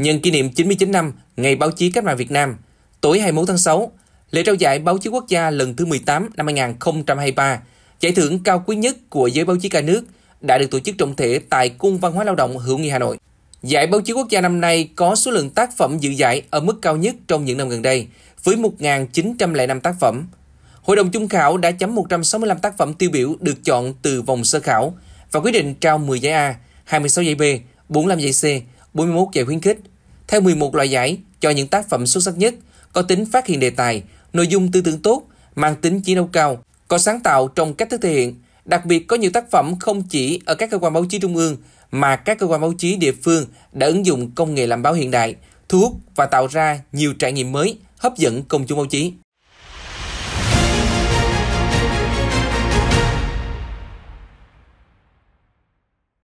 Nhân kỷ niệm 99 năm Ngày Báo chí Cách mạng Việt Nam, tối 21 tháng 6, lễ trao giải Báo chí Quốc gia lần thứ 18 năm 2023, giải thưởng cao quý nhất của giới báo chí cả nước đã được tổ chức trọng thể tại Cung Văn hóa Lao động Hữu Nghị Hà Nội. Giải Báo chí Quốc gia năm nay có số lượng tác phẩm dự giải ở mức cao nhất trong những năm gần đây, với 1.905 tác phẩm. Hội đồng chung khảo đã chấm 165 tác phẩm tiêu biểu được chọn từ vòng sơ khảo và quyết định trao 10 giải A, 26 giải B, 45 giải C 41 giải khuyến khích, theo 11 loại giải cho những tác phẩm xuất sắc nhất, có tính phát hiện đề tài, nội dung tư tưởng tốt, mang tính chỉ nấu cao, có sáng tạo trong cách thức thể hiện. Đặc biệt có nhiều tác phẩm không chỉ ở các cơ quan báo chí trung ương mà các cơ quan báo chí địa phương đã ứng dụng công nghệ làm báo hiện đại, thu hút và tạo ra nhiều trải nghiệm mới hấp dẫn công chúng báo chí.